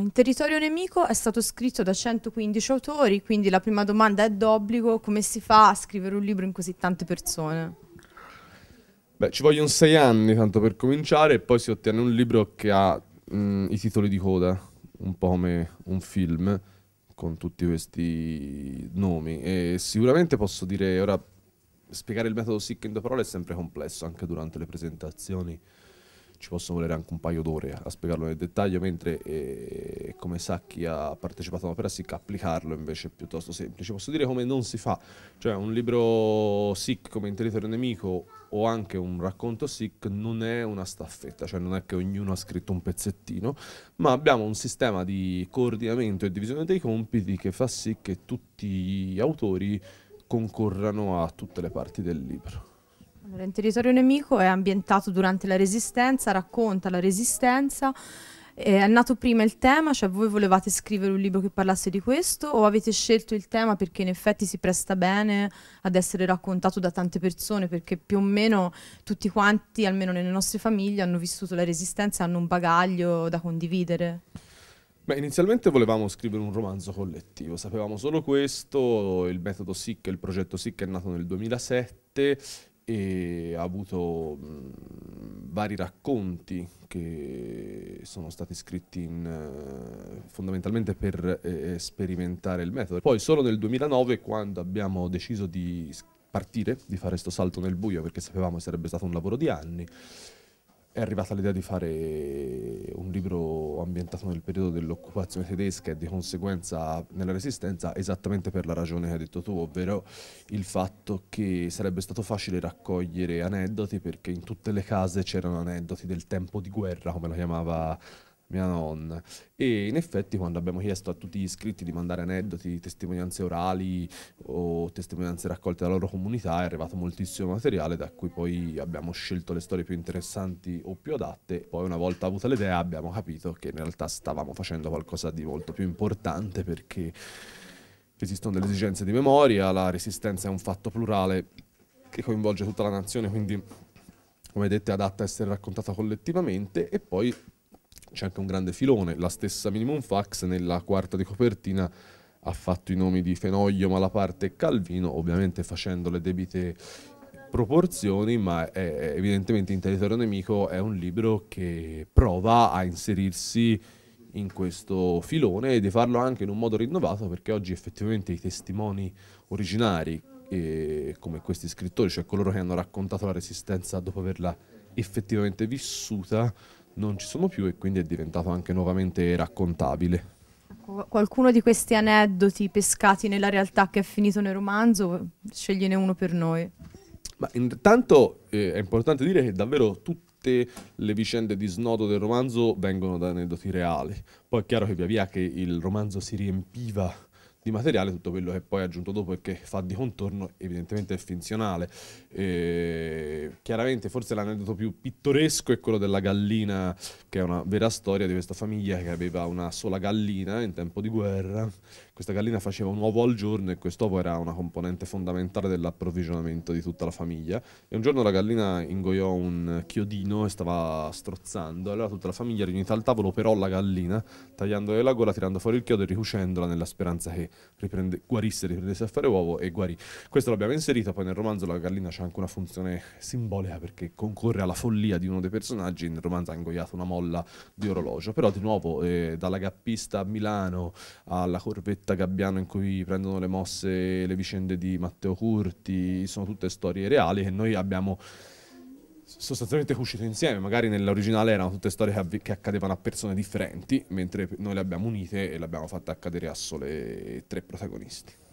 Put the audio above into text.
In territorio nemico è stato scritto da 115 autori, quindi la prima domanda è d'obbligo, come si fa a scrivere un libro in così tante persone? Beh, ci vogliono sei anni tanto per cominciare e poi si ottiene un libro che ha mh, mm, i titoli di coda, un po' come un film con tutti questi nomi e sicuramente posso dire ora spiegare il metodo Sick in due parole è sempre complesso anche durante le presentazioni ci posso volere anche un paio d'ore a spiegarlo nel dettaglio, mentre eh, come chi ha partecipato all'opera SIC, ecco, applicarlo invece è piuttosto semplice. Posso dire come non si fa, cioè un libro SIC come In territorio nemico o anche un racconto SIC non è una staffetta, cioè non è che ognuno ha scritto un pezzettino, ma abbiamo un sistema di coordinamento e divisione dei compiti che fa sì che tutti gli autori concorrano a tutte le parti del libro. Allora, in territorio nemico è ambientato durante la Resistenza, racconta la Resistenza. Eh, è nato prima il tema, cioè voi volevate scrivere un libro che parlasse di questo o avete scelto il tema perché in effetti si presta bene ad essere raccontato da tante persone perché più o meno tutti quanti, almeno nelle nostre famiglie, hanno vissuto la resistenza e hanno un bagaglio da condividere? Beh, inizialmente volevamo scrivere un romanzo collettivo, sapevamo solo questo, il metodo SIC, il progetto SIC è nato nel 2007 e ha avuto mh, vari racconti che sono stati scritti in, uh, fondamentalmente per eh, sperimentare il metodo. Poi solo nel 2009 quando abbiamo deciso di partire, di fare questo salto nel buio perché sapevamo che sarebbe stato un lavoro di anni, è arrivata l'idea di fare un libro ambientato nel periodo dell'occupazione tedesca e di conseguenza nella resistenza esattamente per la ragione che hai detto tu, ovvero il fatto che sarebbe stato facile raccogliere aneddoti perché in tutte le case c'erano aneddoti del tempo di guerra, come la chiamava mia nonna. E in effetti quando abbiamo chiesto a tutti gli iscritti di mandare aneddoti, testimonianze orali o testimonianze raccolte dalla loro comunità è arrivato moltissimo materiale da cui poi abbiamo scelto le storie più interessanti o più adatte. Poi una volta avuta l'idea abbiamo capito che in realtà stavamo facendo qualcosa di molto più importante perché esistono delle esigenze di memoria, la resistenza è un fatto plurale che coinvolge tutta la nazione, quindi come detto è adatta a essere raccontata collettivamente e poi c'è anche un grande filone. La stessa Minimum Fax nella quarta di copertina ha fatto i nomi di Fenoglio, Malaparte e Calvino, ovviamente facendo le debite proporzioni, ma è, evidentemente in territorio nemico è un libro che prova a inserirsi in questo filone e di farlo anche in un modo rinnovato perché oggi effettivamente i testimoni originari eh, come questi scrittori, cioè coloro che hanno raccontato la resistenza dopo averla effettivamente vissuta, non ci sono più e quindi è diventato anche nuovamente raccontabile. Qualcuno di questi aneddoti pescati nella realtà che è finito nel romanzo, scegliene uno per noi. Ma intanto eh, è importante dire che davvero tutte le vicende di snodo del romanzo vengono da aneddoti reali. Poi è chiaro che via via che il romanzo si riempiva di materiale, tutto quello che poi è aggiunto dopo e che fa di contorno evidentemente è finzionale. E chiaramente forse l'aneddoto più pittoresco è quello della gallina, che è una vera storia di questa famiglia che aveva una sola gallina in tempo di guerra. Questa gallina faceva un uovo al giorno e quest'uovo era una componente fondamentale dell'approvvigionamento di tutta la famiglia. E un giorno la gallina ingoiò un chiodino e stava strozzando. Allora tutta la famiglia riunita al tavolo operò la gallina, tagliandole la gola, tirando fuori il chiodo e ricucendola nella speranza che riprende, guarisse, riprendesse a fare uovo e guarì. Questo l'abbiamo inserito, poi nel romanzo la gallina c'è c'è anche una funzione simbolica perché concorre alla follia di uno dei personaggi, nel romanzo ha ingoiato una molla di orologio, però di nuovo eh, dalla gappista a Milano alla corvetta gabbiano in cui prendono le mosse le vicende di Matteo Curti, sono tutte storie reali che noi abbiamo sostanzialmente cucite insieme, magari nell'originale erano tutte storie che, av- che, accadevano a persone differenti, mentre noi le abbiamo unite e le abbiamo fatte accadere a sole tre protagonisti.